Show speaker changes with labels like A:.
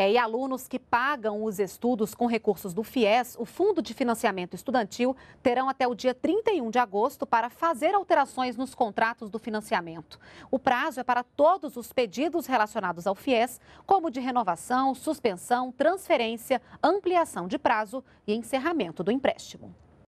A: É, e alunos que pagam os estudos com recursos do FIES, o Fundo de Financiamento Estudantil, terão até o dia 31 de agosto para fazer alterações nos contratos do financiamento. O prazo é para todos os pedidos relacionados ao FIES, como de renovação, suspensão, transferência, ampliação de prazo e encerramento do empréstimo.